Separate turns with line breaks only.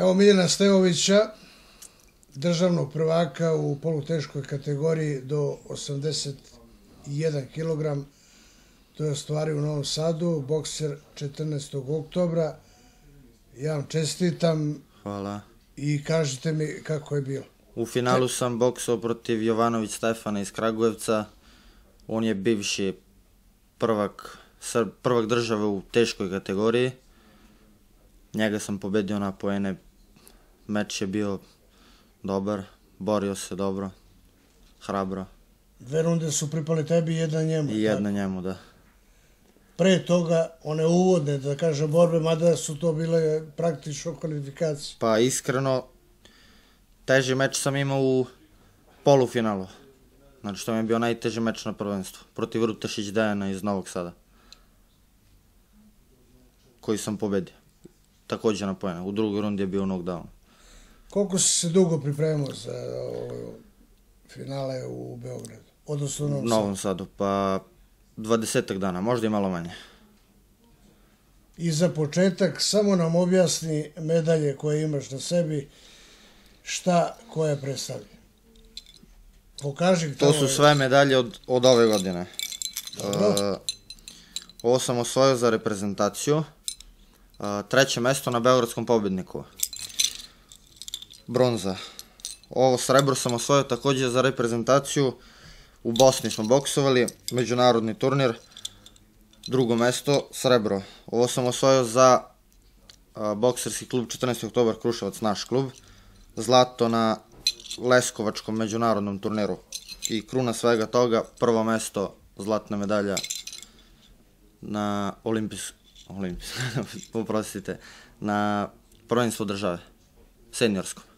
Evo Miljana Stevovića, državnog prvaka u poluteškoj kategoriji do 81 kg. To je ostvario u Novom Sadu, bokser 14. oktobra. Ja vam čestitam. Hvala. I kažite mi kako je bilo.
U finalu sam boksao protiv Jovanović Stefana iz Kragujevca. On je bivši prvak, prvak države u teškoj kategoriji. Njega sam pobedio na poene meč je bio dobar, borio se dobro, hrabro.
Dve runde su pripali tebi i jedna njemu.
I jedna tako? njemu, da.
Pre toga, one uvodne, da kažem, borbe, mada su to bile praktično kvalifikacije.
Pa iskreno, teži meč sam imao u polufinalu. Znači, što mi je bio najteži meč na prvenstvu. Protiv Rutašić Dejana iz Novog Sada. Koji sam pobedio. Takođe na pojene. U drugoj rundi je bio knockdown.
Koliko si se dugo pripremao za ovo, ovaj, finale u Beogradu? Odnosno u Novom, Novom
Sadu? Pa dvadesetak dana, možda i malo manje.
I za početak, samo nam objasni medalje koje imaš na sebi, šta koje predstavlja. Pokaži To su ovaj- sve
medalje od, od ove godine. Dobro. Uh, ovo sam osvojio za reprezentaciju. Uh, treće mesto na Beogradskom pobedniku bronza. Ovo srebro sam osvojio takođe za reprezentaciju. U Bosni smo boksovali, međunarodni turnir. Drugo mesto, srebro. Ovo sam osvojio za bokserski klub 14. oktobar Kruševac, naš klub. Zlato na Leskovačkom međunarodnom turniru. I kruna svega toga, prvo mesto, zlatna medalja na olimpijs... olimpijs... poprosite, na prvenstvo države, seniorskom.